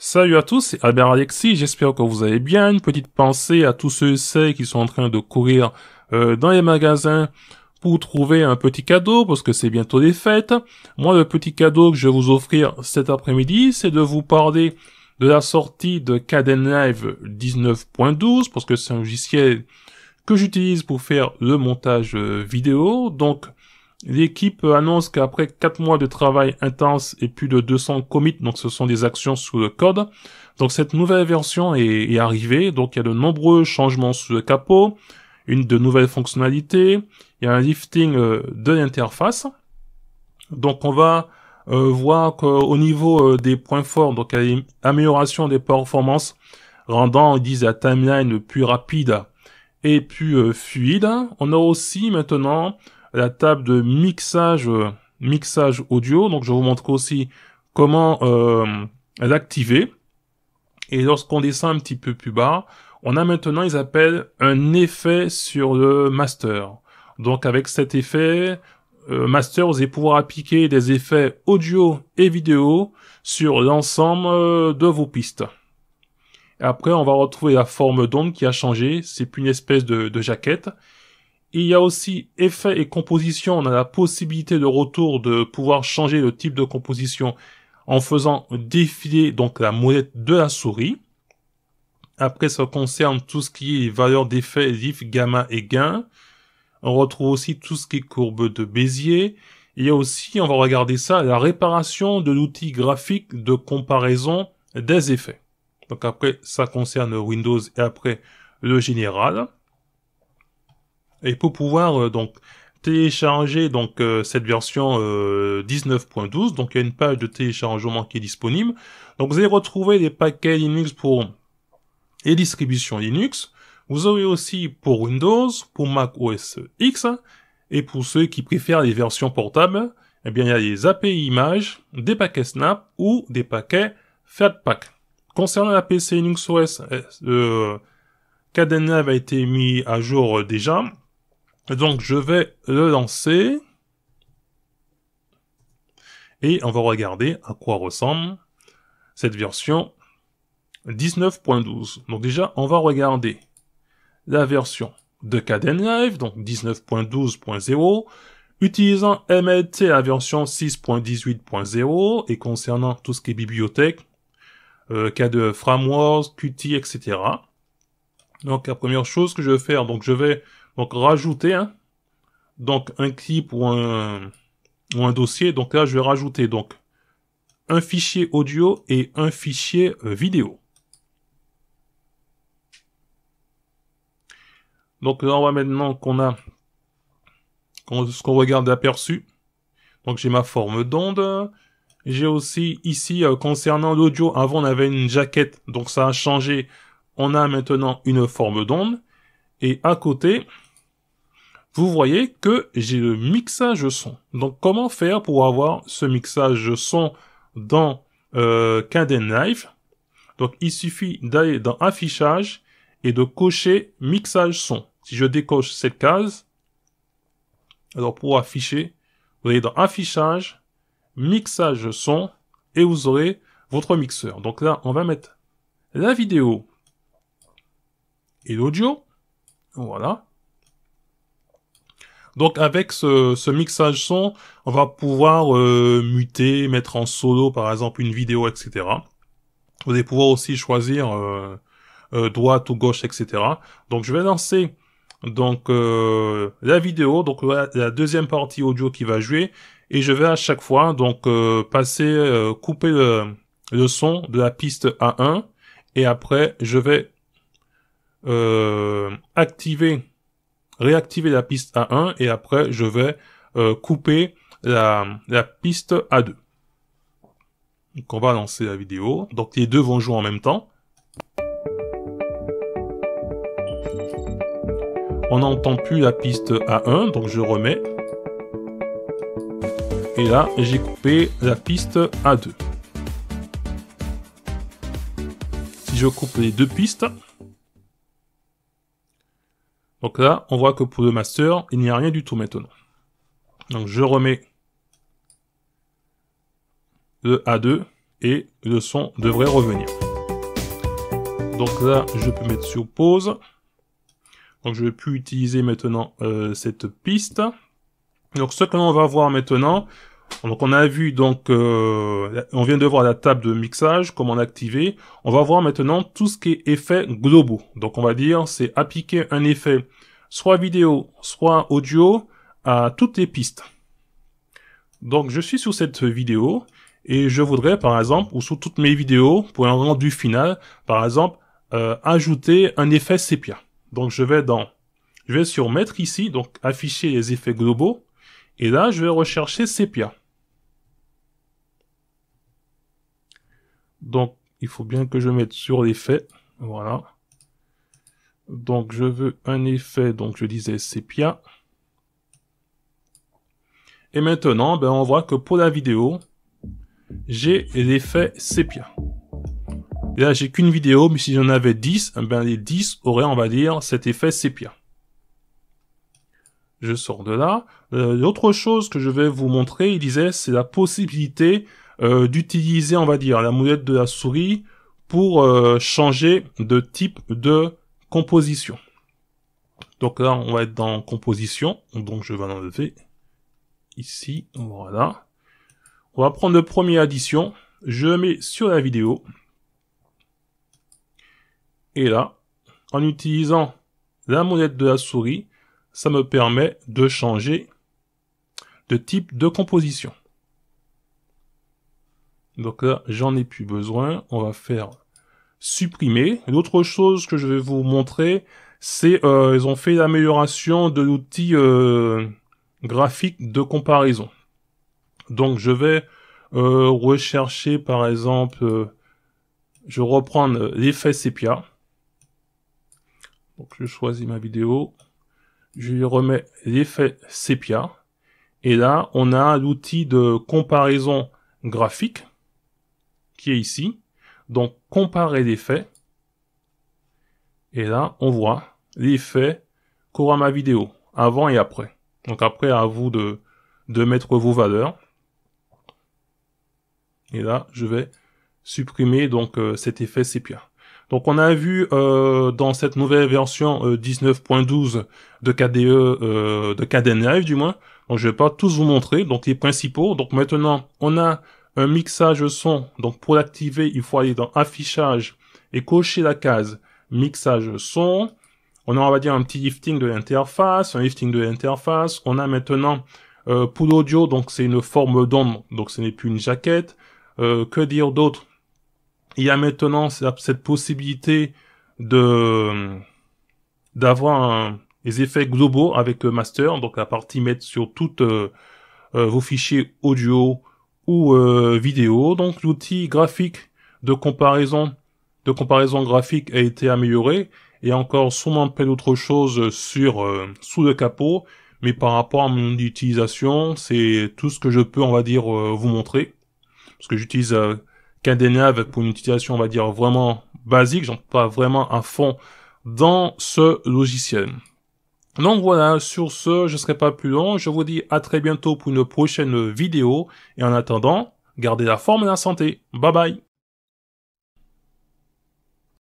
Salut à tous, c'est Albert Alexis, j'espère que vous allez bien. Une petite pensée à tous ceux et celles qui sont en train de courir euh, dans les magasins pour trouver un petit cadeau, parce que c'est bientôt les fêtes. Moi, le petit cadeau que je vais vous offrir cet après-midi, c'est de vous parler de la sortie de Caden 19.12, parce que c'est un logiciel que j'utilise pour faire le montage euh, vidéo. Donc, L'équipe annonce qu'après 4 mois de travail intense et plus de 200 commits, donc ce sont des actions sous le code, donc cette nouvelle version est, arrivée, donc il y a de nombreux changements sous le capot, une de nouvelles fonctionnalités, il y a un lifting euh, de l'interface. Donc on va euh, voir qu'au niveau euh, des points forts, donc amélioration des performances, rendant, ils disent, la timeline plus rapide et plus fluide. On a aussi maintenant la table de mixage euh, mixage audio. Donc je vous montre aussi comment euh, l'activer. Et lorsqu'on descend un petit peu plus bas, on a maintenant, ils appellent un effet sur le master. Donc avec cet effet, euh, master, vous allez pouvoir appliquer des effets audio et vidéo sur l'ensemble de vos pistes. après, on va retrouver la forme d'onde qui a changé. C'est plus une espèce de, de jaquette. Il y a aussi effet et composition. On a la possibilité de retour de pouvoir changer le type de composition en faisant défiler donc la molette de la souris. Après, ça concerne tout ce qui est valeur d'effet, if, gamma et gain. On retrouve aussi tout ce qui est courbe de Bézier. Il y a aussi, on va regarder ça, la réparation de l'outil graphique de comparaison des effets. Donc après, ça concerne Windows et après le général. Et pour pouvoir euh, donc télécharger donc euh, cette version 19.12. Euh, donc il y a une page de téléchargement qui est disponible. Donc vous allez retrouver des paquets Linux pour les distributions Linux. Vous aurez aussi pour Windows, pour Mac OS X et pour ceux qui préfèrent les versions portables, eh bien il y a les API images, des paquets Snap ou des paquets pack Concernant la PC Linux OS, euh, Cadena a été mis à jour déjà. Donc je vais le lancer. Et on va regarder à quoi ressemble cette version 19.12. Donc déjà, on va regarder la version de Caden Live, donc 19.12.0, utilisant MLT la version 6.18.0 et concernant tout ce qui est bibliothèque, euh, cas de frameworks, Qt, etc. Donc la première chose que je vais faire, donc je vais donc rajouter, hein. donc un clip ou un, ou un dossier. Donc là, je vais rajouter donc un fichier audio et un fichier euh, vidéo. Donc là, on voit maintenant qu'on a ce qu'on regarde d'aperçu. Donc j'ai ma forme d'onde. J'ai aussi ici euh, concernant l'audio, avant on avait une jaquette, donc ça a changé. On a maintenant une forme d'onde. Et à côté, vous voyez que j'ai le mixage son. Donc comment faire pour avoir ce mixage son dans euh, Caden Live Donc il suffit d'aller dans Affichage et de cocher Mixage son. Si je décoche cette case, alors pour afficher, vous allez dans Affichage, Mixage son et vous aurez votre mixeur. Donc là, on va mettre la vidéo et l'audio. Voilà. Donc avec ce, mixage son, on va pouvoir euh, muter, mettre en solo par exemple une vidéo, etc. Vous allez pouvoir aussi choisir euh, euh, droite ou gauche, etc. Donc je vais lancer donc la vidéo, donc la, deuxième partie audio qui va jouer, et je vais à chaque fois donc passer, couper le, le, son de la piste A1, et après je vais activer réactiver la piste A1 et après je vais euh, couper la, la piste A2. Donc on va lancer la vidéo. Donc les deux vont jouer en même temps. On n'entend plus la piste A1, donc je remets. Et là, j'ai coupé la piste A2. Si je coupe les deux pistes, donc là, on voit que pour le master, il n'y a rien du tout maintenant. Donc je remets le A2 et le son devrait revenir. Donc là, je peux mettre sur pause. Donc je vais plus utiliser maintenant euh, cette piste. Donc ce que l'on va voir maintenant, donc on a vu donc euh, on vient de voir la table de mixage comment l'activer. On va voir maintenant tout ce qui est effets globaux. Donc on va dire c'est appliquer un effet soit vidéo soit audio à toutes les pistes. Donc je suis sur cette vidéo et je voudrais par exemple ou sur toutes mes vidéos pour un rendu final par exemple euh, ajouter un effet sépia. Donc je vais dans je vais sur mettre ici donc afficher les effets globaux et là je vais rechercher sépia. Donc, il faut bien que je mette sur l'effet. Voilà. Donc, je veux un effet, donc je disais sépia. Et maintenant, ben, on voit que pour la vidéo, j'ai l'effet sépia. là, j'ai qu'une vidéo, mais si j'en avais 10, eh ben, les 10 auraient, on va dire, cet effet sépia. Je sors de là. Euh, l'autre chose que je vais vous montrer, il disait, c'est la possibilité euh, d'utiliser, on va dire, la moulette de la souris pour euh, changer de type de composition. Donc là, on va être dans composition. Donc je vais l'enlever ici. Voilà. On va prendre le premier addition. Je mets sur la vidéo. Et là, en utilisant la molette de la souris, ça me permet de changer de type de composition. Donc là, j'en ai plus besoin. On va faire supprimer. L'autre chose que je vais vous montrer, c'est euh, ils ont fait l'amélioration de l'outil euh, graphique de comparaison. Donc je vais euh, rechercher par exemple, euh, je reprends l'effet sépia. Donc je choisis ma vidéo, je lui remets l'effet sépia. Et là, on a l'outil de comparaison graphique qui est ici. Donc, comparer les faits. Et là, on voit les faits ma vidéo, avant et après. Donc après, à vous de, de mettre vos valeurs. Et là, je vais supprimer donc euh, cet effet sépia. Donc on a vu euh, dans cette nouvelle version 19.12 euh, de KDE, de KDN Live du moins, donc je vais pas tous vous montrer, donc les principaux. Donc maintenant, on a un mixage son. Donc pour l'activer, il faut aller dans affichage et cocher la case mixage son. On a, on va dire, un petit lifting de l'interface, un lifting de l'interface. On a maintenant euh, pour l'audio, donc c'est une forme d'ombre, donc ce n'est plus une jaquette. Euh, que dire d'autre Il y a maintenant cette possibilité de d'avoir les effets globaux avec Master, donc la partie mettre sur toutes euh, euh, vos fichiers audio, ou euh, vidéo. Donc l'outil graphique de comparaison de comparaison graphique a été amélioré et encore souvent plein d'autres choses sur euh, sous le capot. Mais par rapport à mon utilisation, c'est tout ce que je peux, on va dire, euh, vous montrer. Parce que j'utilise euh, Cadenave pour une utilisation, on va dire, vraiment basique. J'en pas vraiment à fond dans ce logiciel. Donc voilà, sur ce, je ne serai pas plus long. Je vous dis à très bientôt pour une prochaine vidéo. Et en attendant, gardez la forme et la santé. Bye bye